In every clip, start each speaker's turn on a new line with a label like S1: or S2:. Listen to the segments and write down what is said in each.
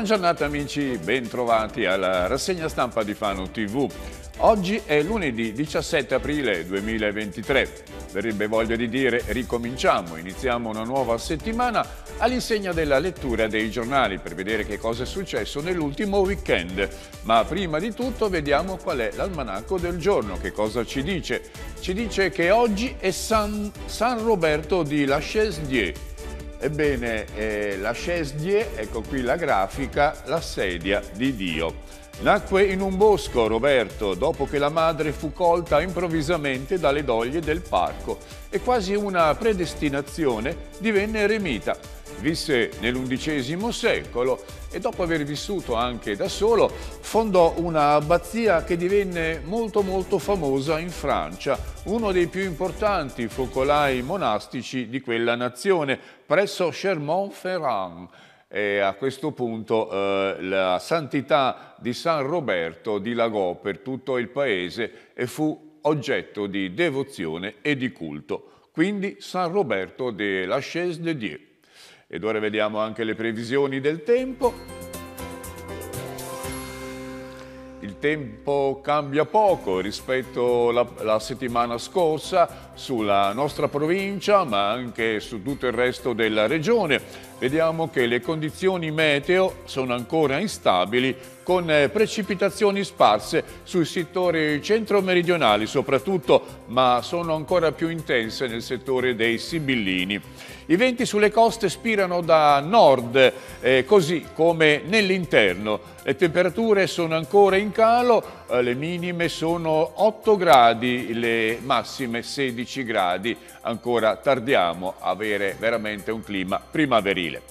S1: Buona giornata amici, bentrovati alla rassegna stampa di Fano TV. Oggi è lunedì 17 aprile 2023. Verrebbe voglia di dire ricominciamo, iniziamo una nuova settimana all'insegna della lettura dei giornali per vedere che cosa è successo nell'ultimo weekend. Ma prima di tutto vediamo qual è l'almanacco del giorno, che cosa ci dice. Ci dice che oggi è San, San Roberto di La Chaise Dieu Ebbene, eh, la Scesdie, ecco qui la grafica, la sedia di Dio. Nacque in un bosco Roberto dopo che la madre fu colta improvvisamente dalle doglie del parco e quasi una predestinazione divenne eremita Visse nell'undicesimo secolo e dopo aver vissuto anche da solo fondò una abbazia che divenne molto molto famosa in Francia, uno dei più importanti focolai monastici di quella nazione, presso chermont ferrand E a questo punto eh, la santità di San Roberto dilagò per tutto il paese e fu oggetto di devozione e di culto. Quindi San Roberto de la Chaise de Dieu. Ed ora vediamo anche le previsioni del tempo. Il tempo cambia poco rispetto alla settimana scorsa sulla nostra provincia ma anche su tutto il resto della regione. Vediamo che le condizioni meteo sono ancora instabili con eh, precipitazioni sparse sui settori centro-meridionali soprattutto, ma sono ancora più intense nel settore dei Sibillini. I venti sulle coste spirano da nord, eh, così come nell'interno. Le temperature sono ancora in calo, eh, le minime sono 8 gradi, le massime 16 gradi. Ancora tardiamo a avere veramente un clima primaverile.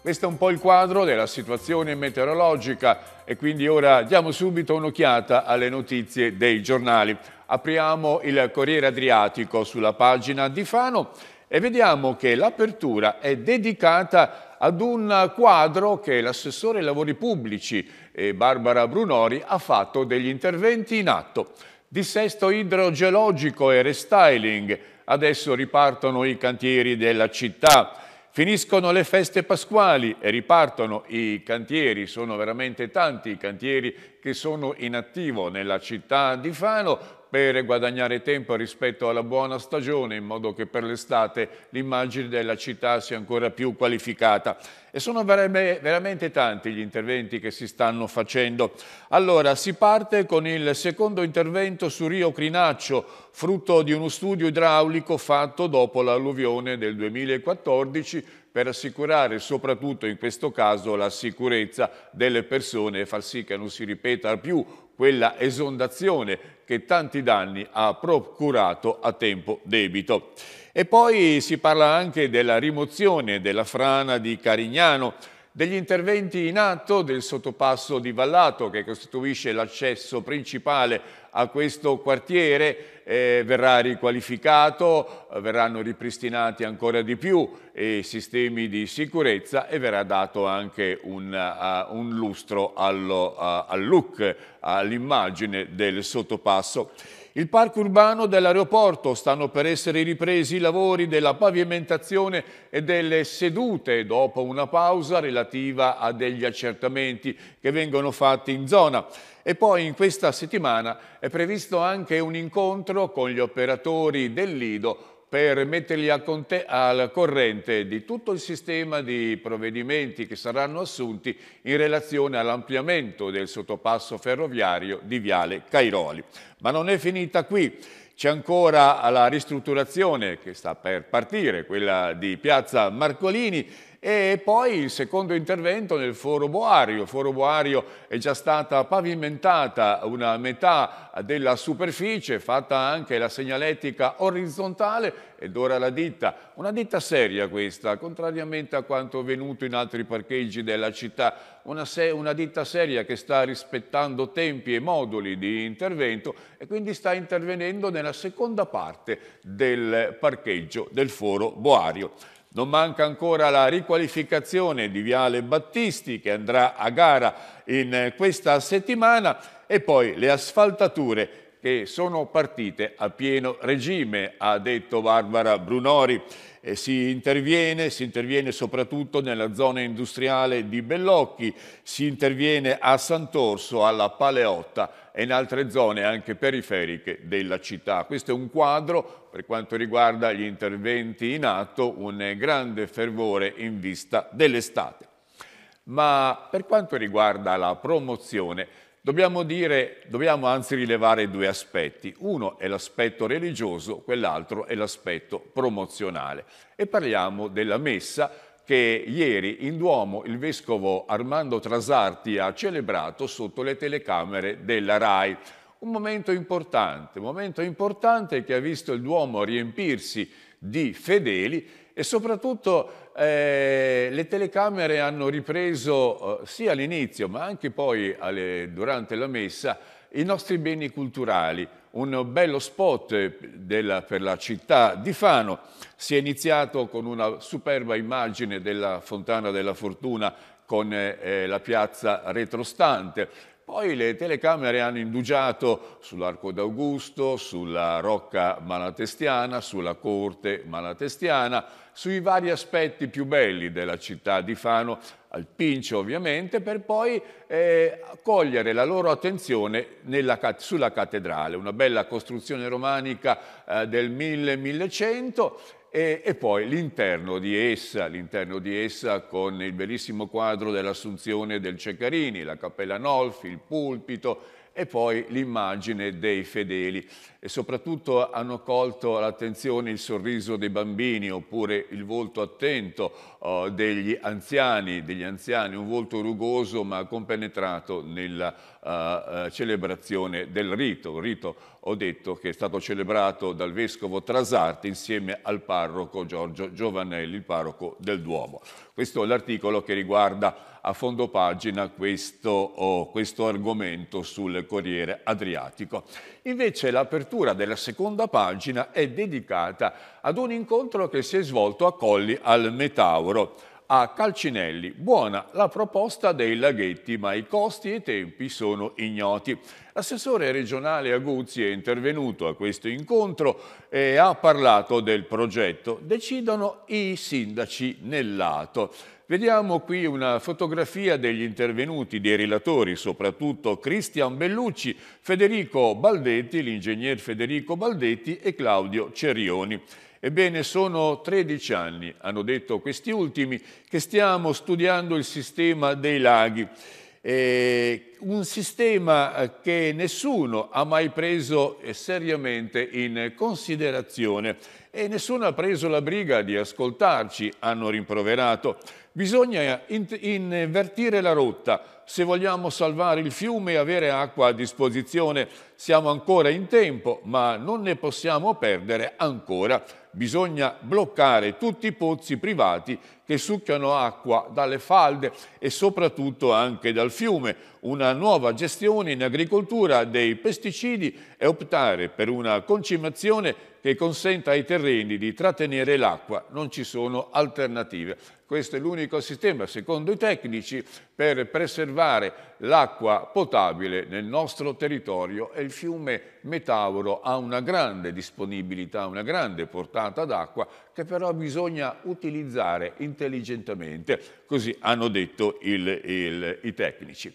S1: Questo è un po' il quadro della situazione meteorologica e quindi ora diamo subito un'occhiata alle notizie dei giornali. Apriamo il Corriere Adriatico sulla pagina di Fano e vediamo che l'apertura è dedicata ad un quadro che l'assessore ai lavori pubblici eh, Barbara Brunori ha fatto degli interventi in atto. Dissesto idrogeologico e restyling, adesso ripartono i cantieri della città, Finiscono le feste pasquali e ripartono i cantieri, sono veramente tanti i cantieri che sono in attivo nella città di Fano, per guadagnare tempo rispetto alla buona stagione in modo che per l'estate l'immagine della città sia ancora più qualificata. E sono veramente tanti gli interventi che si stanno facendo. Allora, si parte con il secondo intervento su Rio Crinaccio, frutto di uno studio idraulico fatto dopo l'alluvione del 2014 per assicurare soprattutto in questo caso la sicurezza delle persone e far sì che non si ripeta più quella esondazione che tanti danni ha procurato a tempo debito. E poi si parla anche della rimozione della frana di Carignano, degli interventi in atto del sottopasso di Vallato che costituisce l'accesso principale a questo quartiere eh, verrà riqualificato, verranno ripristinati ancora di più i sistemi di sicurezza e verrà dato anche un, uh, un lustro allo, uh, al look, all'immagine del sottopasso. Il parco urbano dell'aeroporto stanno per essere ripresi i lavori della pavimentazione e delle sedute dopo una pausa relativa a degli accertamenti che vengono fatti in zona. E poi in questa settimana è previsto anche un incontro con gli operatori del Lido per metterli al, al, corrente di tutto il sistema di provvedimenti che saranno assunti in relazione all'ampliamento del sottopasso ferroviario di Viale Cairoli. Ma non è finita qui. C'è ancora la ristrutturazione che sta per partire, quella di Piazza Marcolini e poi il secondo intervento nel Foro Boario. Il Foro Boario è già stata pavimentata una metà della superficie, fatta anche la segnaletica orizzontale ed ora la ditta. Una ditta seria questa, contrariamente a quanto avvenuto in altri parcheggi della città. Una, se una ditta seria che sta rispettando tempi e moduli di intervento e quindi sta intervenendo nella seconda parte del parcheggio del Foro Boario. Non manca ancora la riqualificazione di Viale Battisti che andrà a gara in eh, questa settimana e poi le asfaltature che sono partite a pieno regime, ha detto Barbara Brunori. E si interviene, si interviene soprattutto nella zona industriale di Bellocchi, si interviene a Sant'Orso, alla Paleotta e in altre zone anche periferiche della città. Questo è un quadro per quanto riguarda gli interventi in atto, un grande fervore in vista dell'estate. Ma per quanto riguarda la promozione, dobbiamo, dire, dobbiamo anzi rilevare due aspetti. Uno è l'aspetto religioso, quell'altro è l'aspetto promozionale. E parliamo della messa che ieri in Duomo il vescovo Armando Trasarti ha celebrato sotto le telecamere della RAI. Un momento importante, un momento importante che ha visto il Duomo riempirsi di fedeli e soprattutto eh, le telecamere hanno ripreso eh, sia all'inizio ma anche poi alle, durante la messa i nostri beni culturali, un bello spot della, per la città di Fano. Si è iniziato con una superba immagine della Fontana della Fortuna con eh, eh, la piazza retrostante. Poi le telecamere hanno indugiato sull'Arco d'Augusto, sulla Rocca Malatestiana, sulla Corte Malatestiana, sui vari aspetti più belli della città di Fano al pincio ovviamente, per poi eh, cogliere la loro attenzione nella, sulla cattedrale, una bella costruzione romanica eh, del 1000-1100 e, e, poi l'interno di essa, l'interno di essa con il bellissimo quadro dell'Assunzione del Ceccarini, la Cappella Nolfi, il pulpito e poi l'immagine dei fedeli e soprattutto hanno colto l'attenzione il sorriso dei bambini oppure il volto attento oh, degli, anziani, degli anziani, un volto rugoso ma compenetrato nella uh, uh, celebrazione del rito, un rito ho detto che è stato celebrato dal vescovo Trasarte insieme al parroco Giorgio Giovanelli, il parroco del Duomo. Questo è l'articolo che riguarda a fondo pagina questo, oh, questo argomento sul Corriere Adriatico. Invece l'apertura della seconda pagina è dedicata ad un incontro che si è svolto a Colli al Metauro, a Calcinelli. Buona la proposta dei laghetti, ma i costi e i tempi sono ignoti. L'assessore regionale Aguzzi è intervenuto a questo incontro e ha parlato del progetto. Decidono i sindaci nel lato. Vediamo qui una fotografia degli intervenuti, dei relatori, soprattutto Cristian Bellucci, Federico Baldetti, l'ingegner Federico Baldetti e Claudio Cerioni. Ebbene, sono 13 anni, hanno detto questi ultimi, che stiamo studiando il sistema dei laghi. Eh, un sistema eh, che nessuno ha mai preso eh, seriamente in considerazione e nessuno ha preso la briga di ascoltarci, hanno rimproverato. Bisogna in invertire la rotta, se vogliamo salvare il fiume e avere acqua a disposizione siamo ancora in tempo, ma non ne possiamo perdere ancora. Bisogna bloccare tutti i pozzi privati che succhiano acqua dalle falde e soprattutto anche dal fiume. Una nuova gestione in agricoltura dei pesticidi e optare per una concimazione che consenta ai terreni di trattenere l'acqua. Non ci sono alternative. Questo è l'unico sistema, secondo i tecnici, per preservare l'acqua potabile nel nostro territorio e il fiume Metauro ha una grande disponibilità, una grande portata d'acqua che però bisogna utilizzare intelligentemente, così hanno detto il, il, i tecnici.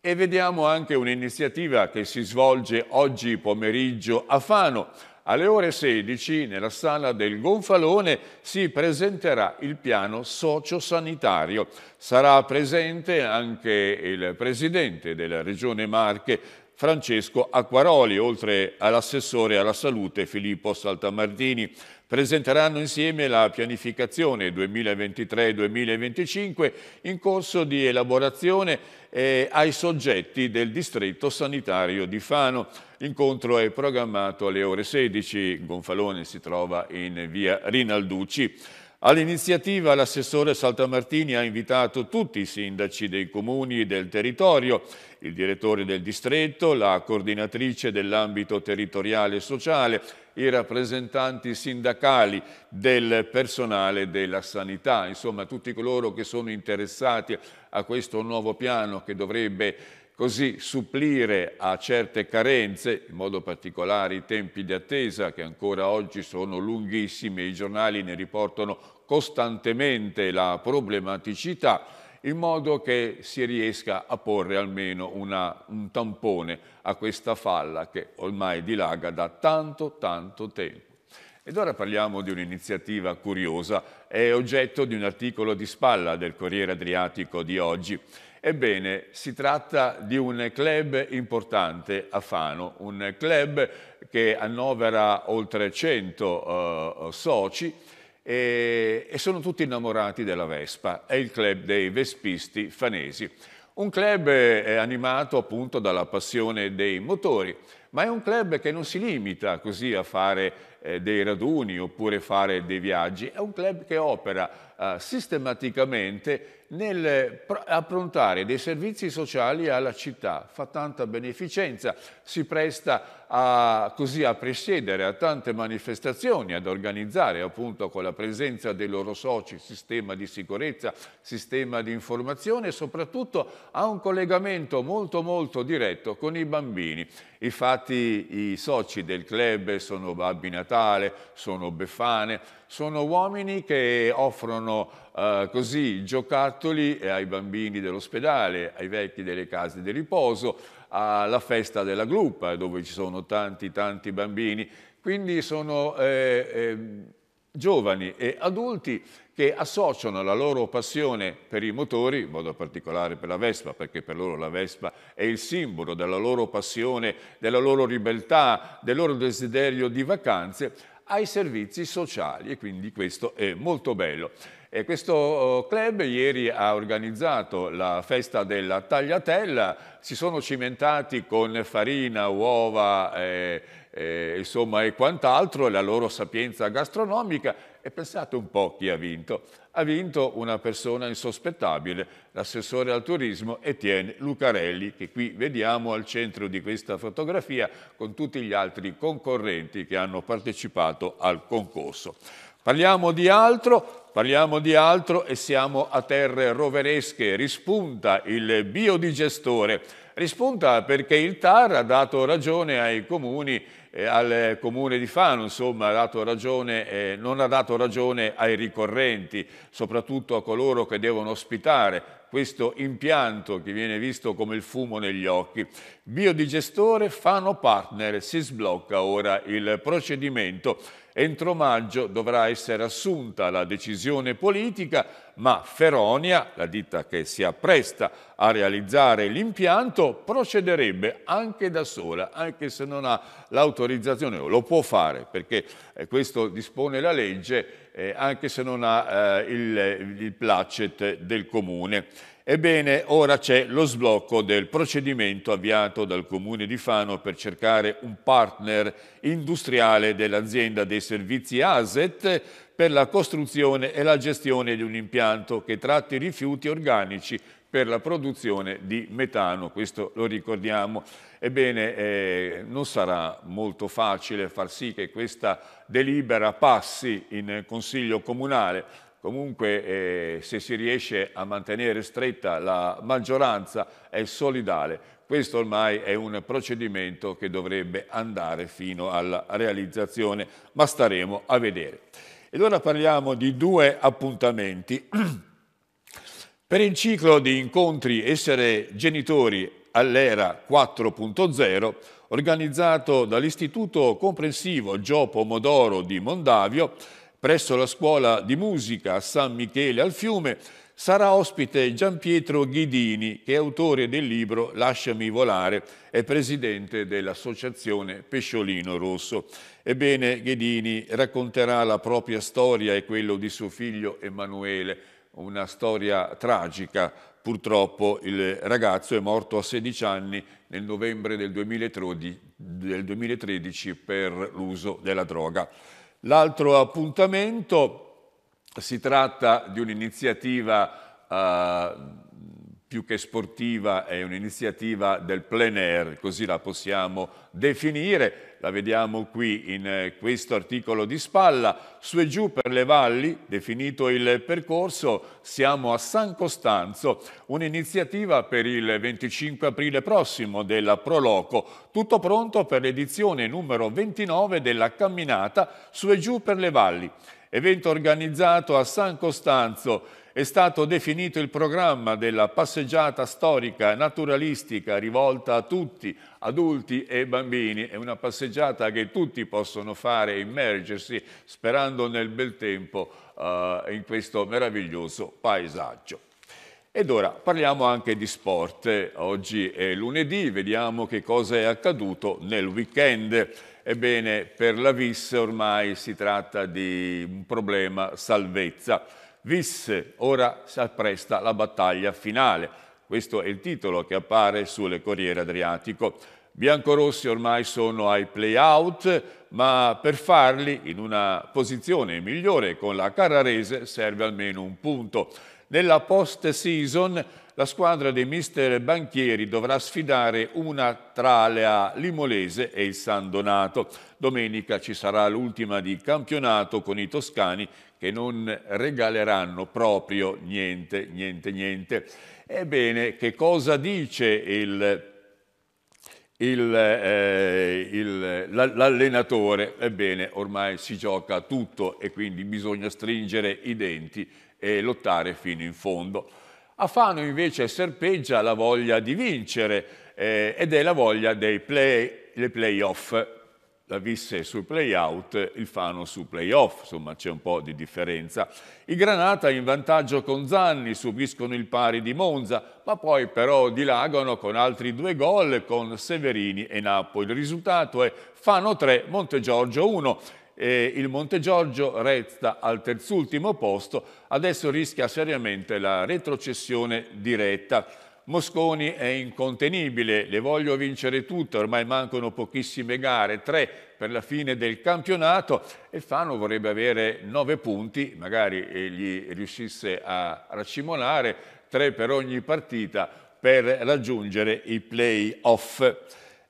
S1: E vediamo anche un'iniziativa che si svolge oggi pomeriggio a Fano, alle ore 16, nella sala del Gonfalone, si presenterà il piano sociosanitario. Sarà presente anche il presidente della Regione Marche, Francesco Acquaroli, oltre all'assessore alla salute Filippo Saltamartini presenteranno insieme la pianificazione 2023-2025 in corso di elaborazione eh, ai soggetti del distretto sanitario di Fano. L'incontro è programmato alle ore 16, Gonfalone si trova in via Rinalducci. All'iniziativa l'assessore Saltamartini ha invitato tutti i sindaci dei comuni del territorio, il direttore del distretto, la coordinatrice dell'ambito territoriale e sociale, i rappresentanti sindacali del personale della sanità, insomma tutti coloro che sono interessati a questo nuovo piano che dovrebbe così supplire a certe carenze, in modo particolare i tempi di attesa che ancora oggi sono lunghissimi, e i giornali ne riportano costantemente la problematicità, in modo che si riesca a porre almeno una, un tampone a questa falla che ormai dilaga da tanto, tanto tempo. Ed ora parliamo di un'iniziativa curiosa, è oggetto di un articolo di spalla del Corriere Adriatico di oggi. Ebbene, si tratta di un club importante a Fano, un club che annovera oltre 100 eh, soci e, e sono tutti innamorati della Vespa, è il club dei vespisti fanesi. Un club eh, animato appunto dalla passione dei motori, ma è un club che non si limita così a fare eh, dei raduni oppure fare dei viaggi, è un club che opera eh, sistematicamente nel eh, approntare dei servizi sociali alla città, fa tanta beneficenza, si presta a, così a presiedere a tante manifestazioni, ad organizzare appunto con la presenza dei loro soci sistema di sicurezza, sistema di informazione e soprattutto ha un collegamento molto molto diretto con i bambini. Infatti i soci del club sono babbi abbinati Natale, sono Befane, sono uomini che offrono eh, così giocattoli eh, ai bambini dell'ospedale, ai vecchi delle case di riposo, alla festa della gruppa dove ci sono tanti tanti bambini. Quindi sono... Eh, eh, giovani e adulti che associano la loro passione per i motori, in modo particolare per la Vespa, perché per loro la Vespa è il simbolo della loro passione, della loro ribeltà, del loro desiderio di vacanze, ai servizi sociali e quindi questo è molto bello. E questo oh, club ieri ha organizzato la festa della tagliatella, si sono cimentati con farina, uova, eh, eh, insomma, e quant'altro, la loro sapienza gastronomica. E pensate un po' chi ha vinto. Ha vinto una persona insospettabile, l'assessore al turismo Etienne Lucarelli, che qui vediamo al centro di questa fotografia con tutti gli altri concorrenti che hanno partecipato al concorso. Parliamo di altro, parliamo di altro e siamo a terre roveresche. Rispunta il biodigestore. Rispunta perché il TAR ha dato ragione ai comuni, eh, al comune di Fano, insomma, ha ragione, eh, non ha dato ragione ai ricorrenti, soprattutto a coloro che devono ospitare questo impianto che viene visto come il fumo negli occhi. Biodigestore Fano Partner, si sblocca ora il procedimento Entro maggio dovrà essere assunta la decisione politica, ma Feronia, la ditta che si appresta a realizzare l'impianto, procederebbe anche da sola, anche se non ha l'autorizzazione, lo può fare perché eh, questo dispone la legge, eh, anche se non ha eh, il, il placet del comune. Ebbene, ora c'è lo sblocco del procedimento avviato dal Comune di Fano per cercare un partner industriale dell'azienda dei servizi ASET per la costruzione e la gestione di un impianto che tratti rifiuti organici per la produzione di metano, questo lo ricordiamo. Ebbene, eh, non sarà molto facile far sì che questa delibera passi in Consiglio Comunale, comunque eh, se si riesce a mantenere stretta la maggioranza è solidale. Questo ormai è un procedimento che dovrebbe andare fino alla realizzazione, ma staremo a vedere. Ed ora parliamo di due appuntamenti. Per il ciclo di incontri Essere genitori all'era 4.0, organizzato dall'Istituto Comprensivo Gio Pomodoro di Mondavio, presso la scuola di musica a San Michele al Fiume, sarà ospite Gian Pietro Ghidini, che è autore del libro Lasciami volare e presidente dell'associazione Pesciolino Rosso. Ebbene, Ghidini racconterà la propria storia e quello di suo figlio Emanuele, una storia tragica. Purtroppo il ragazzo è morto a 16 anni nel novembre del 2013 per l'uso della droga. L'altro appuntamento si tratta di un'iniziativa eh, più che sportiva è un'iniziativa del plein air, così la possiamo definire. La vediamo qui in eh, questo articolo di spalla, su e giù per le valli, definito il percorso, siamo a San Costanzo, un'iniziativa per il 25 aprile prossimo della Proloco, tutto pronto per l'edizione numero 29 della camminata su e giù per le valli. Evento organizzato a San Costanzo è stato definito il programma della passeggiata storica naturalistica rivolta a tutti, adulti e bambini. È una passeggiata che tutti possono fare, immergersi, sperando nel bel tempo eh, in questo meraviglioso paesaggio. Ed ora parliamo anche di sport. Oggi è lunedì, vediamo che cosa è accaduto nel weekend. Ebbene, per la VIS ormai si tratta di un problema salvezza visse, ora si appresta la battaglia finale. Questo è il titolo che appare sulle Corriere Adriatico. Biancorossi ormai sono ai play-out, ma per farli in una posizione migliore con la Carrarese serve almeno un punto. Nella post-season la squadra dei mister Banchieri dovrà sfidare una tra la Limolese e il San Donato. Domenica ci sarà l'ultima di campionato con i toscani che non regaleranno proprio niente, niente, niente. Ebbene, che cosa dice eh, l'allenatore? Ebbene, ormai si gioca tutto e quindi bisogna stringere i denti e lottare fino in fondo. A Fano invece serpeggia la voglia di vincere eh, ed è la voglia dei play, playoff la visse sui play-out, il Fano sui play-off, insomma c'è un po' di differenza. I Granata in vantaggio con Zanni, subiscono il pari di Monza, ma poi però dilagano con altri due gol con Severini e Napoli. Il risultato è Fano 3, Montegiorgio 1. E il Montegiorgio resta al terzultimo posto, adesso rischia seriamente la retrocessione diretta. Mosconi è incontenibile, le voglio vincere tutte, ormai mancano pochissime gare, tre per la fine del campionato e Fano vorrebbe avere nove punti, magari eh, gli riuscisse a racimolare, tre per ogni partita per raggiungere i play-off.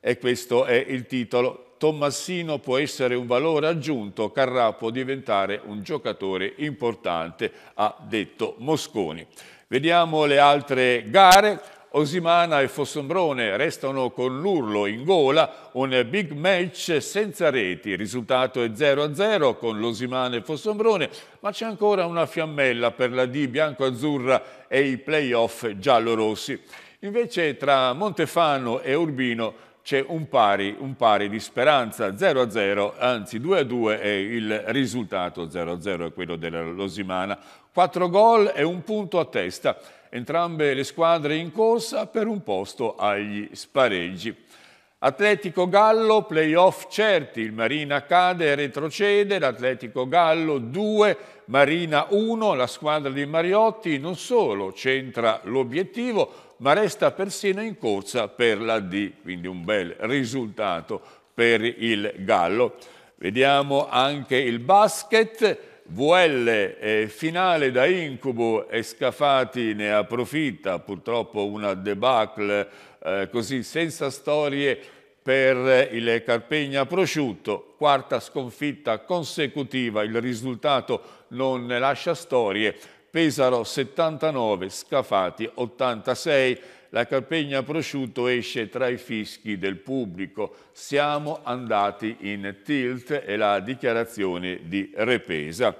S1: E questo è il titolo. Tommassino può essere un valore aggiunto, Carrà può diventare un giocatore importante, ha detto Mosconi. Vediamo le altre gare. Osimana e Fossombrone restano con l'urlo in gola, un big match senza reti, il risultato è 0-0 con l'Osimana e Fossombrone, ma c'è ancora una fiammella per la D bianco-azzurra e i playoff giallo-rossi. Invece tra Montefano e Urbino c'è un, un pari, di speranza 0-0, anzi 2-2 è il risultato 0-0 è quello dell'Osimana. 4 gol e un punto a testa, entrambe le squadre in corsa per un posto agli spareggi. Atletico Gallo, playoff certi, il Marina cade e retrocede, l'Atletico Gallo 2, Marina 1, la squadra di Mariotti non solo centra l'obiettivo, ma resta persino in corsa per la D, quindi un bel risultato per il Gallo. Vediamo anche il basket, VL finale da incubo e Scafati ne approfitta, purtroppo una debacle eh, così senza storie per il Carpegna Prosciutto, quarta sconfitta consecutiva, il risultato non lascia storie, Pesaro 79, Scafati 86 la carpegna prosciutto esce tra i fischi del pubblico. Siamo andati in tilt e la dichiarazione di Repesa.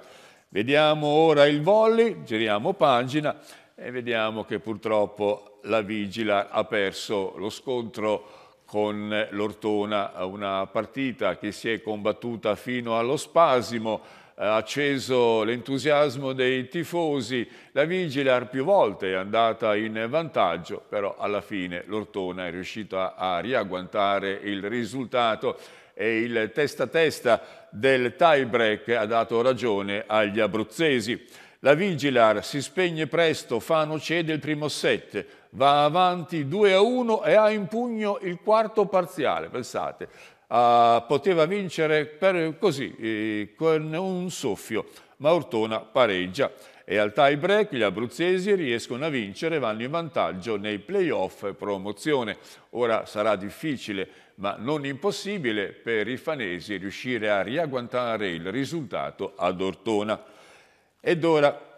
S1: Vediamo ora il volley, giriamo pagina e vediamo che purtroppo la Vigila ha perso lo scontro con l'Ortona, una partita che si è combattuta fino allo spasimo acceso l'entusiasmo dei tifosi, la Vigilar più volte è andata in vantaggio, però alla fine l'Ortona è riuscita a riagguantare il risultato e il testa a testa del tie-break ha dato ragione agli abruzzesi. La Vigilar si spegne presto, Fano cede il primo set, va avanti 2 a 1 e ha in pugno il quarto parziale, pensate, uh, poteva vincere per, così, eh, con un soffio, ma Ortona pareggia e al tie break gli abruzzesi riescono a vincere e vanno in vantaggio nei playoff promozione. Ora sarà difficile, ma non impossibile per i fanesi riuscire a riagguantare il risultato ad Ortona. Ed ora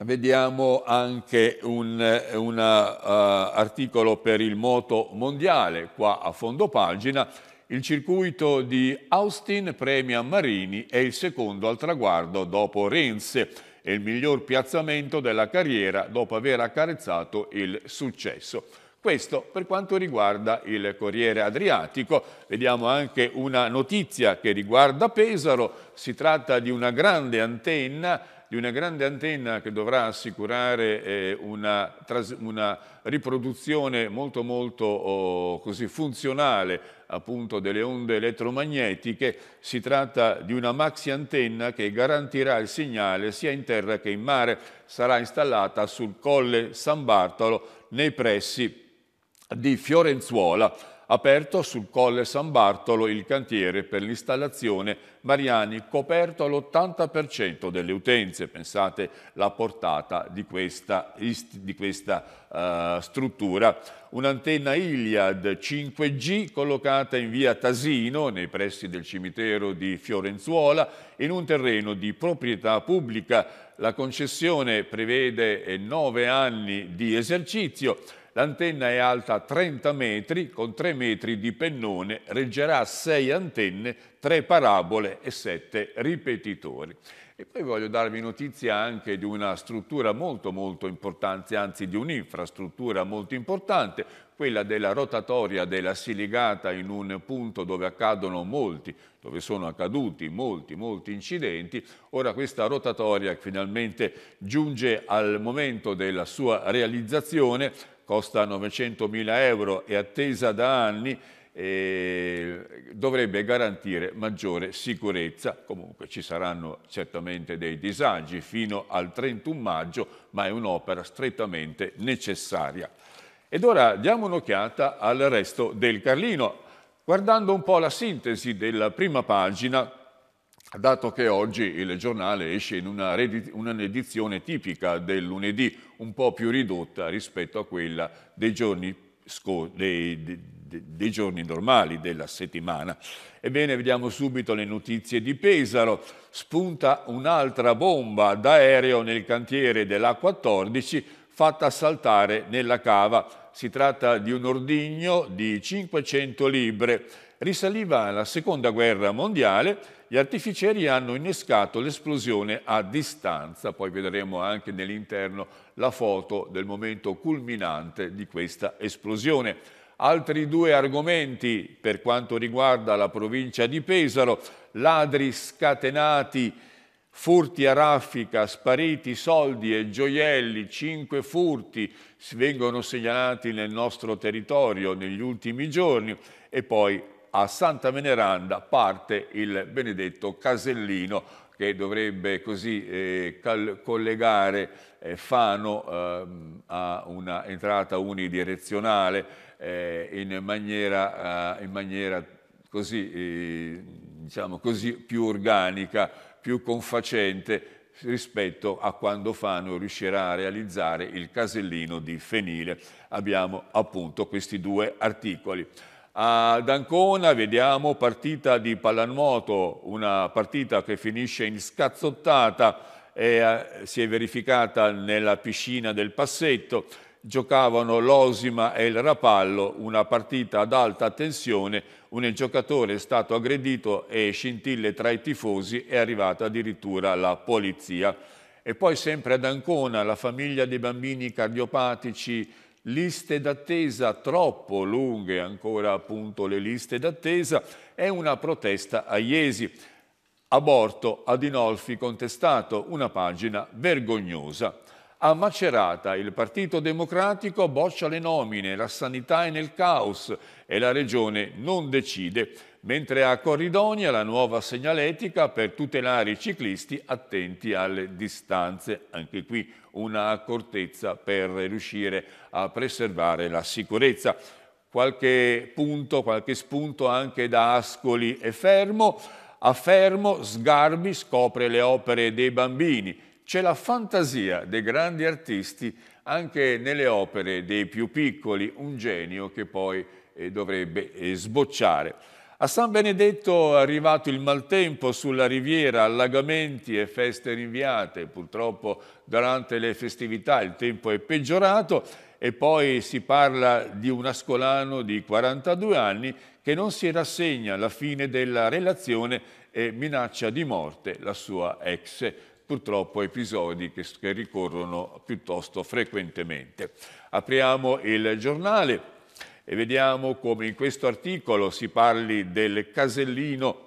S1: Vediamo anche un una, uh, articolo per il moto mondiale, qua a fondo pagina, il circuito di Austin premia Marini è il secondo al traguardo dopo Renze e il miglior piazzamento della carriera dopo aver accarezzato il successo. Questo per quanto riguarda il Corriere Adriatico. Vediamo anche una notizia che riguarda Pesaro. Si tratta di una grande antenna di una grande antenna che dovrà assicurare eh, una, una, riproduzione molto, molto oh, così, funzionale appunto, delle onde elettromagnetiche. Si tratta di una maxi antenna che garantirà il segnale sia in terra che in mare. Sarà installata sul colle San Bartolo nei pressi di Fiorenzuola aperto sul Colle San Bartolo il cantiere per l'installazione Mariani coperto all'80% delle utenze. Pensate la portata di questa, di questa uh, struttura. Un'antenna Iliad 5G collocata in via Tasino, nei pressi del cimitero di Fiorenzuola, in un terreno di proprietà pubblica. La concessione prevede eh, nove anni di esercizio L'antenna è alta 30 metri con 3 metri di pennone, reggerà 6 antenne, 3 parabole e 7 ripetitori. E poi voglio darvi notizia anche di una struttura molto molto importante, anzi di un'infrastruttura molto importante, quella della rotatoria della Siligata in un punto dove accadono molti, dove sono accaduti molti, molti incidenti. Ora questa rotatoria finalmente giunge al momento della sua realizzazione, costa 900.000 euro e attesa da anni, eh, dovrebbe garantire maggiore sicurezza. Comunque ci saranno certamente dei disagi fino al 31 maggio, ma è un'opera strettamente necessaria. Ed ora diamo un'occhiata al resto del Carlino, guardando un po' la sintesi della prima pagina dato che oggi il giornale esce in un'edizione tipica del lunedì, un po' più ridotta rispetto a quella dei giorni, dei, dei, dei giorni normali della settimana. Ebbene, vediamo subito le notizie di Pesaro. Spunta un'altra bomba d'aereo nel cantiere della 14 fatta saltare nella cava. Si tratta di un ordigno di 500 libre risaliva alla Seconda Guerra Mondiale, gli artificieri hanno innescato l'esplosione a distanza, poi vedremo anche nell'interno la foto del momento culminante di questa esplosione. Altri due argomenti per quanto riguarda la provincia di Pesaro, ladri scatenati, furti a raffica, spariti soldi e gioielli, cinque furti vengono segnalati nel nostro territorio negli ultimi giorni e poi a Santa Veneranda parte il benedetto Casellino che dovrebbe così eh, collegare eh, Fano eh, a entrata unidirezionale eh, in maniera, eh, in, maniera, così, eh, diciamo così, più organica, più confacente rispetto a quando Fano riuscirà a realizzare il casellino di Fenile. Abbiamo appunto questi due articoli. Ad Ancona vediamo partita di pallanuoto, una partita che finisce in scazzottata e eh, si è verificata nella piscina del Passetto. Giocavano l'Osima e il Rapallo, una partita ad alta tensione, un giocatore è stato aggredito e scintille tra i tifosi è arrivata addirittura la polizia. E poi sempre ad Ancona la famiglia dei bambini cardiopatici liste d'attesa troppo lunghe, ancora appunto le liste d'attesa, è una protesta a Iesi. Aborto Adinolfi contestato, una pagina vergognosa. A Macerata il Partito Democratico boccia le nomine, la sanità è nel caos e la Regione non decide mentre a Corridonia la nuova segnaletica per tutelare i ciclisti attenti alle distanze, anche qui una accortezza per riuscire a preservare la sicurezza. Qualche punto, qualche spunto anche da Ascoli e Fermo. A Fermo Sgarbi scopre le opere dei bambini. C'è la fantasia dei grandi artisti anche nelle opere dei più piccoli, un genio che poi eh, dovrebbe eh, sbocciare. A San Benedetto è arrivato il maltempo sulla riviera, allagamenti e feste rinviate. Purtroppo durante le festività il tempo è peggiorato e poi si parla di un ascolano di 42 anni che non si rassegna alla fine della relazione e minaccia di morte la sua ex. Purtroppo episodi che, che ricorrono piuttosto frequentemente. Apriamo il giornale e vediamo come in questo articolo si parli del casellino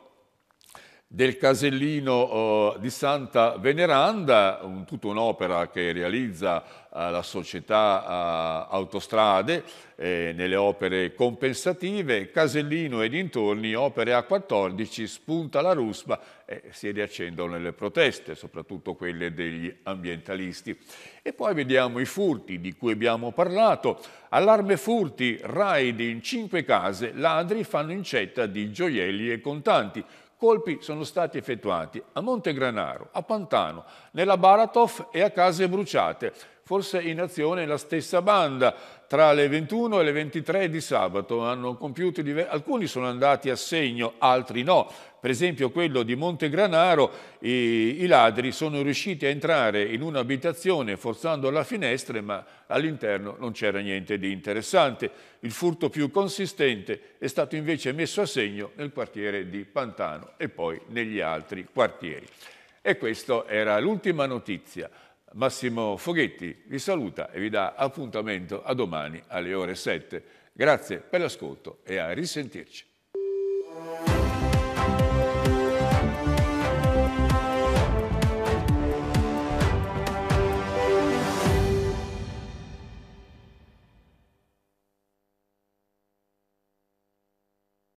S1: del casellino oh, di Santa Veneranda, tutta un'opera che realizza eh, la società eh, Autostrade eh, nelle opere compensative, casellino e dintorni, opere a 14, spunta la ruspa e si riaccendono le proteste, soprattutto quelle degli ambientalisti. E poi vediamo i furti di cui abbiamo parlato, allarme furti, raid in cinque case, ladri fanno incetta di gioielli e contanti, Colpi sono stati effettuati a Montegranaro, a Pantano, nella Baratov e a Case Bruciate, forse in azione la stessa banda. Tra le 21 e le 23 di sabato hanno compiuto alcuni sono andati a segno, altri no. Per esempio quello di Montegranaro, i, i ladri sono riusciti a entrare in un'abitazione forzando la finestra, ma all'interno non c'era niente di interessante. Il furto più consistente è stato invece messo a segno nel quartiere di Pantano e poi negli altri quartieri. E questa era l'ultima notizia. Massimo Foghetti vi saluta e vi dà appuntamento a domani alle ore 7. Grazie per l'ascolto e a risentirci.